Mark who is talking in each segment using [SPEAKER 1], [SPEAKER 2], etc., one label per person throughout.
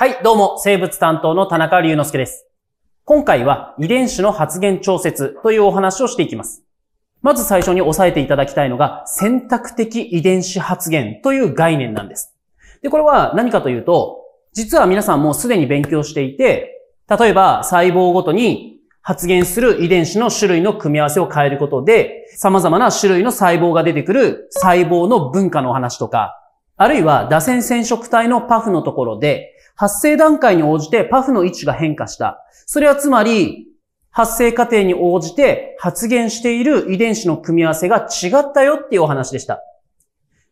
[SPEAKER 1] はい、どうも、生物担当の田中隆之介です。今回は遺伝子の発現調節というお話をしていきます。まず最初に押さえていただきたいのが、選択的遺伝子発現という概念なんです。で、これは何かというと、実は皆さんもうすでに勉強していて、例えば細胞ごとに発現する遺伝子の種類の組み合わせを変えることで、様々な種類の細胞が出てくる細胞の文化のお話とか、あるいは打線染色体のパフのところで、発生段階に応じてパフの位置が変化した。それはつまり、発生過程に応じて発現している遺伝子の組み合わせが違ったよっていうお話でした。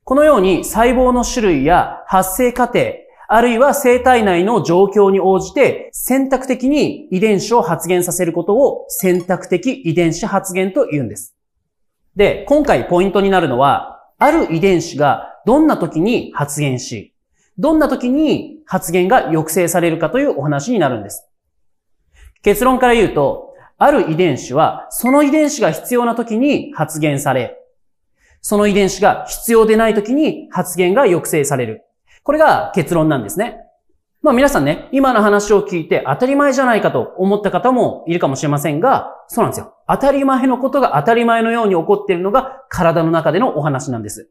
[SPEAKER 1] このように細胞の種類や発生過程、あるいは生体内の状況に応じて選択的に遺伝子を発現させることを選択的遺伝子発現と言うんです。で、今回ポイントになるのは、ある遺伝子がどんな時に発言し、どんな時に発言が抑制されるかというお話になるんです。結論から言うと、ある遺伝子は、その遺伝子が必要な時に発言され、その遺伝子が必要でない時に発言が抑制される。これが結論なんですね。まあ皆さんね、今の話を聞いて当たり前じゃないかと思った方もいるかもしれませんが、そうなんですよ。当たり前のことが当たり前のように起こっているのが体の中でのお話なんです。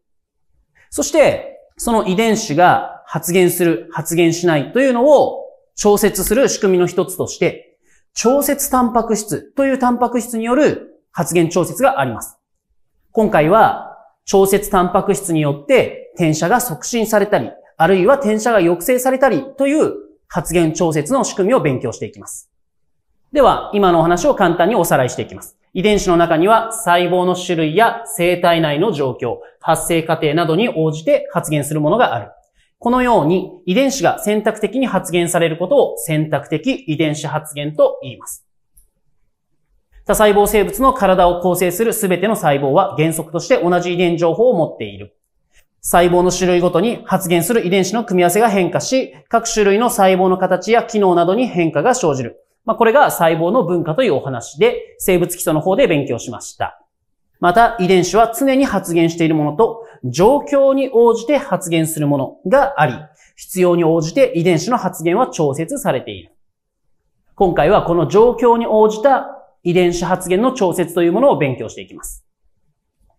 [SPEAKER 1] そして、その遺伝子が発現する、発現しないというのを調節する仕組みの一つとして、調節タンパク質というタンパク質による発現調節があります。今回は、調節タンパク質によって転写が促進されたり、あるいは転写が抑制されたりという発現調節の仕組みを勉強していきます。では、今のお話を簡単におさらいしていきます。遺伝子の中には細胞の種類や生体内の状況、発生過程などに応じて発現するものがある。このように遺伝子が選択的に発現されることを選択的遺伝子発現と言います。多細胞生物の体を構成する全ての細胞は原則として同じ遺伝情報を持っている。細胞の種類ごとに発現する遺伝子の組み合わせが変化し、各種類の細胞の形や機能などに変化が生じる。まあ、これが細胞の文化というお話で、生物基礎の方で勉強しました。また、遺伝子は常に発現しているものと、状況に応じて発現するものがあり、必要に応じて遺伝子の発現は調節されている。今回はこの状況に応じた遺伝子発現の調節というものを勉強していきます。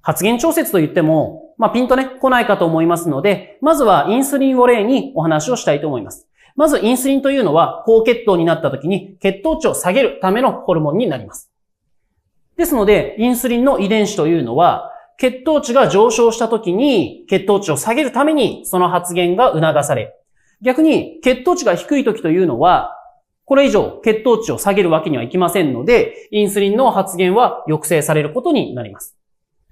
[SPEAKER 1] 発現調節と言っても、まあ、ピンとね、来ないかと思いますので、まずはインスリンを例にお話をしたいと思います。まずインスリンというのは、高血糖になった時に血糖値を下げるためのホルモンになります。ですので、インスリンの遺伝子というのは、血糖値が上昇した時に血糖値を下げるためにその発言が促され、逆に血糖値が低い時というのは、これ以上血糖値を下げるわけにはいきませんので、インスリンの発言は抑制されることになります。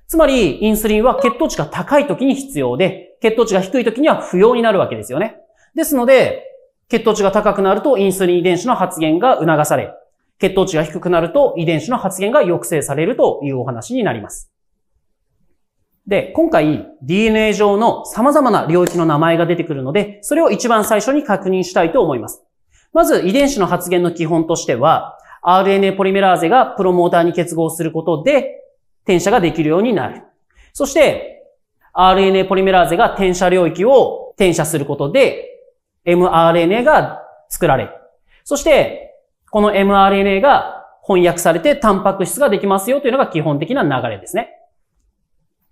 [SPEAKER 1] つまり、インスリンは血糖値が高い時に必要で、血糖値が低い時には不要になるわけですよね。ですので、血糖値が高くなるとインスリン遺伝子の発現が促され、血糖値が低くなると遺伝子の発現が抑制されるというお話になります。で、今回 DNA 上の様々な領域の名前が出てくるので、それを一番最初に確認したいと思います。まず遺伝子の発現の基本としては、RNA ポリメラーゼがプロモーターに結合することで転写ができるようになる。そして、RNA ポリメラーゼが転写領域を転写することで mRNA が作られそして、この mRNA が翻訳されてタンパク質ができますよというのが基本的な流れですね。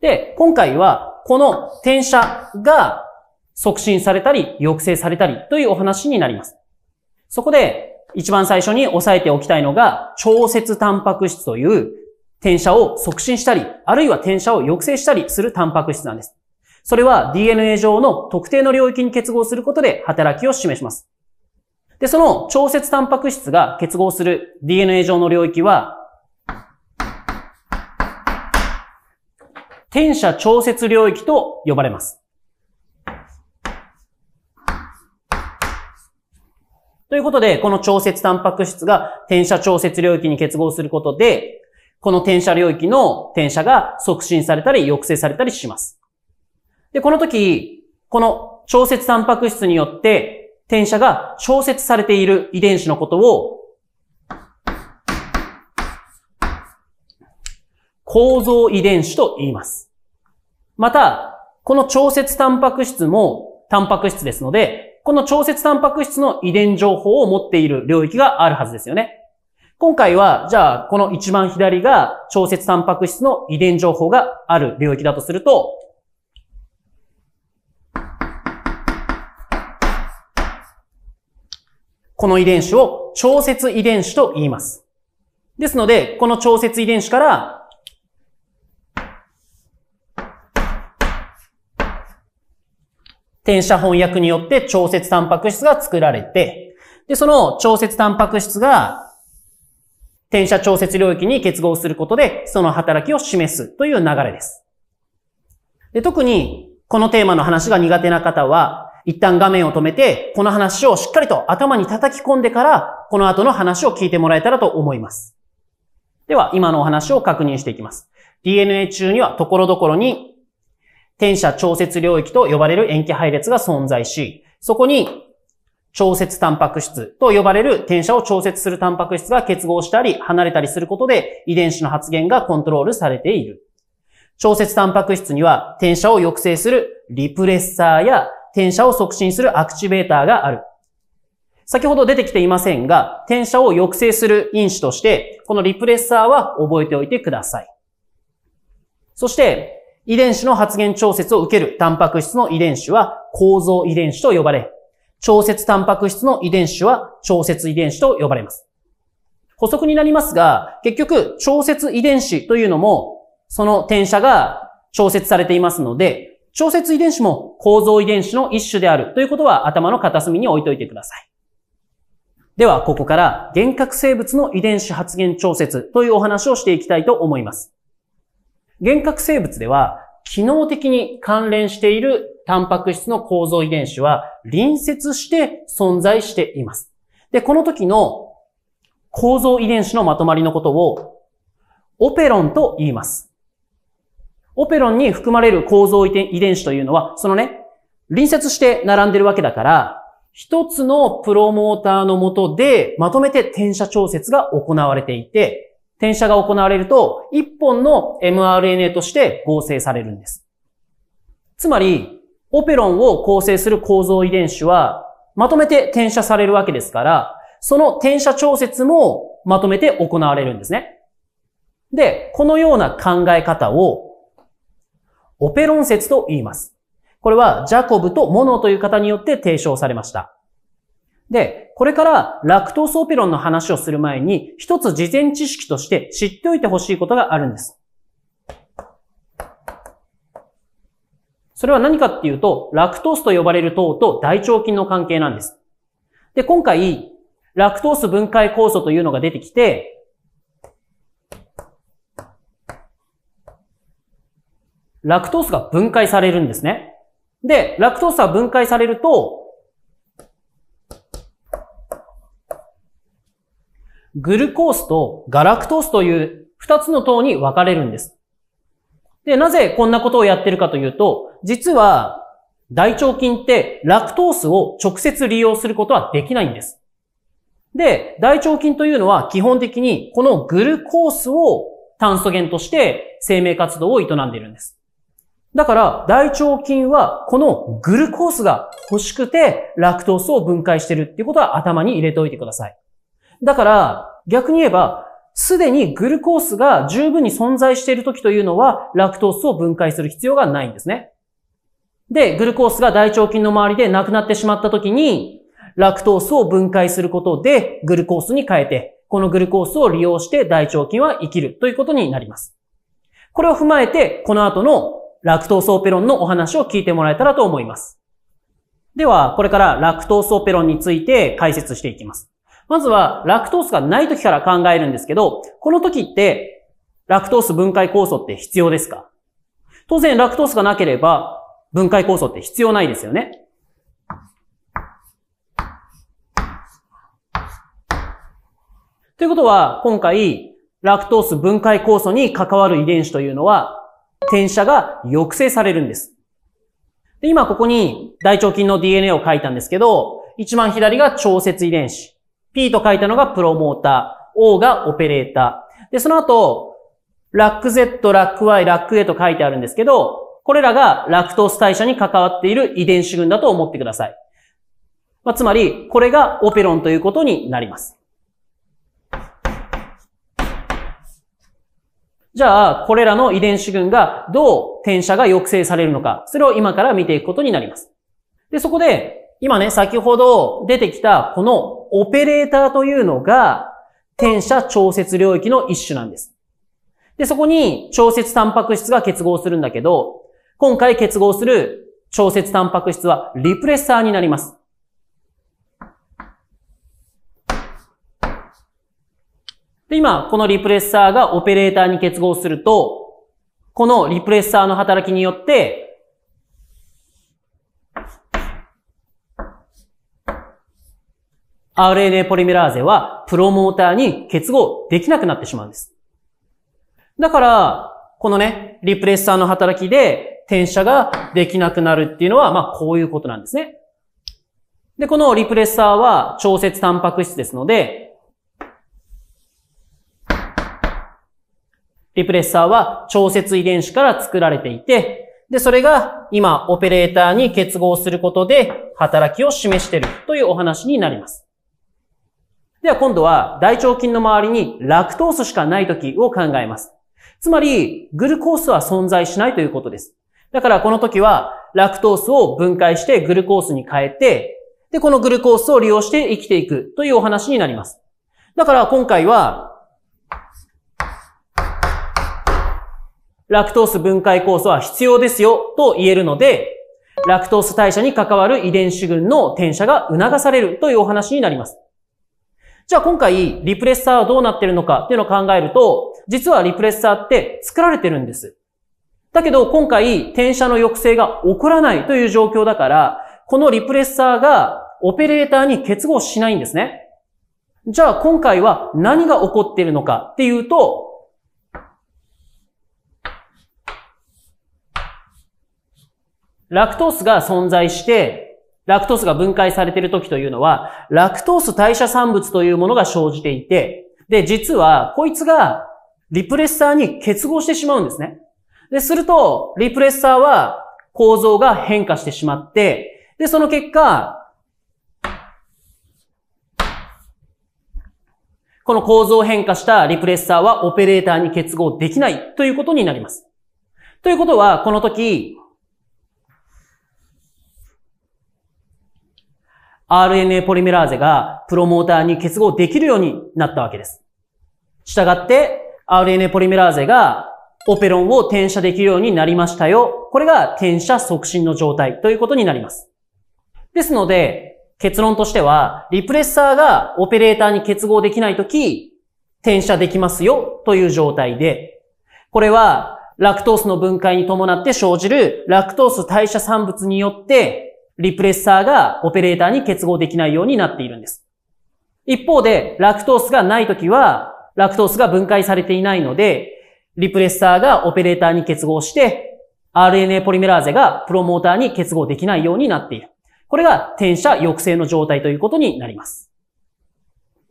[SPEAKER 1] で、今回はこの転写が促進されたり抑制されたりというお話になります。そこで一番最初に押さえておきたいのが調節タンパク質という転写を促進したり、あるいは転写を抑制したりするタンパク質なんです。それは DNA 上の特定の領域に結合することで働きを示します。で、その調節タンパク質が結合する DNA 上の領域は、転写調節領域と呼ばれます。ということで、この調節タンパク質が転写調節領域に結合することで、この転写領域の転写が促進されたり抑制されたりします。で、この時、この調節タンパク質によって転写が調節されている遺伝子のことを構造遺伝子と言います。また、この調節タンパク質もタンパク質ですので、この調節タンパク質の遺伝情報を持っている領域があるはずですよね。今回は、じゃあ、この一番左が調節タンパク質の遺伝情報がある領域だとすると、この遺伝子を調節遺伝子と言います。ですので、この調節遺伝子から、転写翻訳によって調節タンパク質が作られて、で、その調節タンパク質が転写調節領域に結合することで、その働きを示すという流れです。で特に、このテーマの話が苦手な方は、一旦画面を止めて、この話をしっかりと頭に叩き込んでから、この後の話を聞いてもらえたらと思います。では、今のお話を確認していきます。DNA 中にはところどころに、転写調節領域と呼ばれる塩基配列が存在し、そこに調節タンパク質と呼ばれる転写を調節するタンパク質が結合したり離れたりすることで遺伝子の発現がコントロールされている。調節タンパク質には転写を抑制するリプレッサーや転写を促進するアクチベーターがある。先ほど出てきていませんが、転写を抑制する因子として、このリプレッサーは覚えておいてください。そして、遺伝子の発現調節を受けるタンパク質の遺伝子は構造遺伝子と呼ばれ、調節タンパク質の遺伝子は調節遺伝子と呼ばれます。補足になりますが、結局、調節遺伝子というのも、その転写が調節されていますので、調節遺伝子も構造遺伝子の一種であるということは頭の片隅に置いといてください。では、ここから幻覚生物の遺伝子発現調節というお話をしていきたいと思います。幻覚生物では、機能的に関連しているタンパク質の構造遺伝子は隣接して存在しています。で、この時の構造遺伝子のまとまりのことをオペロンと言います。オペロンに含まれる構造遺伝子というのは、そのね、隣接して並んでるわけだから、一つのプロモーターのもとで、まとめて転写調節が行われていて、転写が行われると、一本の mRNA として合成されるんです。つまり、オペロンを構成する構造遺伝子は、まとめて転写されるわけですから、その転写調節もまとめて行われるんですね。で、このような考え方をオペロン説と言います。これはジャコブとモノという方によって提唱されました。で、これからラクトースオペロンの話をする前に、一つ事前知識として知っておいてほしいことがあるんです。それは何かっていうと、ラクトースと呼ばれる糖と大腸菌の関係なんです。で、今回、ラクトース分解酵素というのが出てきて、ラクトースが分解されるんですね。で、ラクトースが分解されると、グルコースとガラクトースという二つの糖に分かれるんです。で、なぜこんなことをやってるかというと、実は大腸菌ってラクトースを直接利用することはできないんです。で、大腸菌というのは基本的にこのグルコースを炭素源として生命活動を営んでいるんです。だから、大腸菌は、このグルコースが欲しくて、ラクトースを分解してるっていうことは頭に入れておいてください。だから、逆に言えば、すでにグルコースが十分に存在している時というのは、ラクトースを分解する必要がないんですね。で、グルコースが大腸菌の周りでなくなってしまった時に、ラクトースを分解することで、グルコースに変えて、このグルコースを利用して大腸菌は生きるということになります。これを踏まえて、この後のラクトースオペロンのお話を聞いてもらえたらと思います。では、これからラクトースオペロンについて解説していきます。まずは、ラクトースがない時から考えるんですけど、この時って、ラクトース分解酵素って必要ですか当然、ラクトースがなければ、分解酵素って必要ないですよね。ということは、今回、ラクトース分解酵素に関わる遺伝子というのは、転写が抑制されるんです。で、今ここに大腸菌の DNA を書いたんですけど、一番左が調節遺伝子。P と書いたのがプロモーター。O がオペレーター。で、その後、ラック Z、ラック Y、ラック A と書いてあるんですけど、これらがラクトース代謝に関わっている遺伝子群だと思ってください。まあ、つまり、これがオペロンということになります。じゃあ、これらの遺伝子群がどう転写が抑制されるのか、それを今から見ていくことになります。で、そこで、今ね、先ほど出てきた、このオペレーターというのが、転写調節領域の一種なんです。で、そこに調節タンパク質が結合するんだけど、今回結合する調節タンパク質はリプレッサーになります。で、今、このリプレッサーがオペレーターに結合すると、このリプレッサーの働きによって、RNA ポリメラーゼはプロモーターに結合できなくなってしまうんです。だから、このね、リプレッサーの働きで転写ができなくなるっていうのは、まあこういうことなんですね。で、このリプレッサーは調節タンパク質ですので、リプレッサーは調節遺伝子から作られていて、で、それが今オペレーターに結合することで働きを示しているというお話になります。では今度は大腸菌の周りにラクトースしかない時を考えます。つまり、グルコースは存在しないということです。だからこの時は、ラクトースを分解してグルコースに変えて、で、このグルコースを利用して生きていくというお話になります。だから今回は、ラクトース分解酵素は必要ですよと言えるので、ラクトース代謝に関わる遺伝子群の転写が促されるというお話になります。じゃあ今回、リプレッサーはどうなってるのかっていうのを考えると、実はリプレッサーって作られてるんです。だけど今回、転写の抑制が起こらないという状況だから、このリプレッサーがオペレーターに結合しないんですね。じゃあ今回は何が起こっているのかっていうと、ラクトースが存在して、ラクトースが分解されている時というのは、ラクトース代謝産物というものが生じていて、で、実は、こいつが、リプレッサーに結合してしまうんですね。で、すると、リプレッサーは構造が変化してしまって、で、その結果、この構造変化したリプレッサーはオペレーターに結合できないということになります。ということは、この時、RNA ポリメラーゼがプロモーターに結合できるようになったわけです。したがって、RNA ポリメラーゼがオペロンを転写できるようになりましたよ。これが転写促進の状態ということになります。ですので、結論としては、リプレッサーがオペレーターに結合できないとき、転写できますよという状態で、これはラクトースの分解に伴って生じるラクトース代謝産物によってリプレッサーがオペレーターに結合できないようになっているんです。一方で、ラクトースがないときは、ラクトースが分解されていないので、リプレッサーがオペレーターに結合して、RNA ポリメラーゼがプロモーターに結合できないようになっている。これが転写抑制の状態ということになります。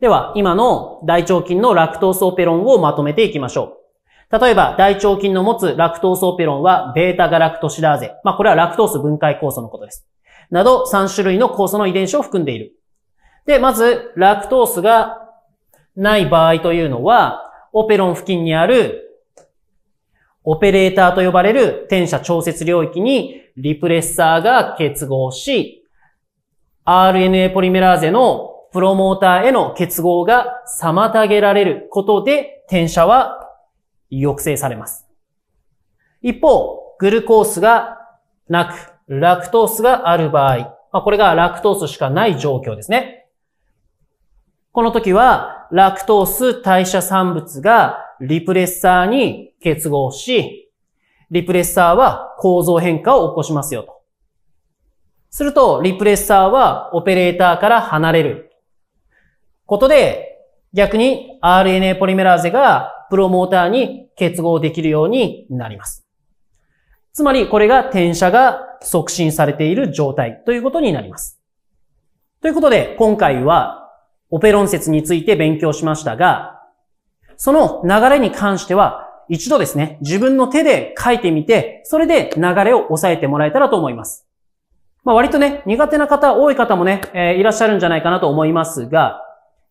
[SPEAKER 1] では、今の大腸菌のラクトースオペロンをまとめていきましょう。例えば、大腸菌の持つラクトースオペロンは、ベータガラクトシラーゼ。まあ、これはラクトース分解酵素のことです。など3種類の酵素の遺伝子を含んでいる。で、まず、ラクトースがない場合というのは、オペロン付近にあるオペレーターと呼ばれる転写調節領域にリプレッサーが結合し、RNA ポリメラーゼのプロモーターへの結合が妨げられることで転写は抑制されます。一方、グルコースがなく、ラクトースがある場合、まあ、これがラクトースしかない状況ですね。この時は、ラクトース代謝産物がリプレッサーに結合し、リプレッサーは構造変化を起こしますよと。すると、リプレッサーはオペレーターから離れる。ことで、逆に RNA ポリメラーゼがプロモーターに結合できるようになります。つまり、これが転写が促進されている状態ということになります。ということで、今回はオペロン説について勉強しましたが、その流れに関しては、一度ですね、自分の手で書いてみて、それで流れを押さえてもらえたらと思います。まあ割とね、苦手な方、多い方もね、えー、いらっしゃるんじゃないかなと思いますが、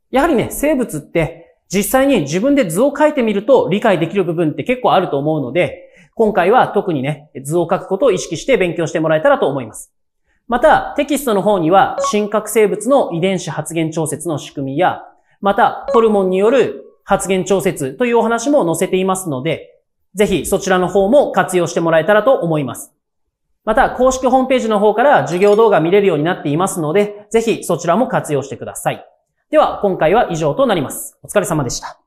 [SPEAKER 1] やはりね、生物って実際に自分で図を書いてみると理解できる部分って結構あると思うので、今回は特にね、図を書くことを意識して勉強してもらえたらと思います。また、テキストの方には、真核生物の遺伝子発現調節の仕組みや、また、ホルモンによる発現調節というお話も載せていますので、ぜひそちらの方も活用してもらえたらと思います。また、公式ホームページの方から授業動画見れるようになっていますので、ぜひそちらも活用してください。では、今回は以上となります。お疲れ様でした。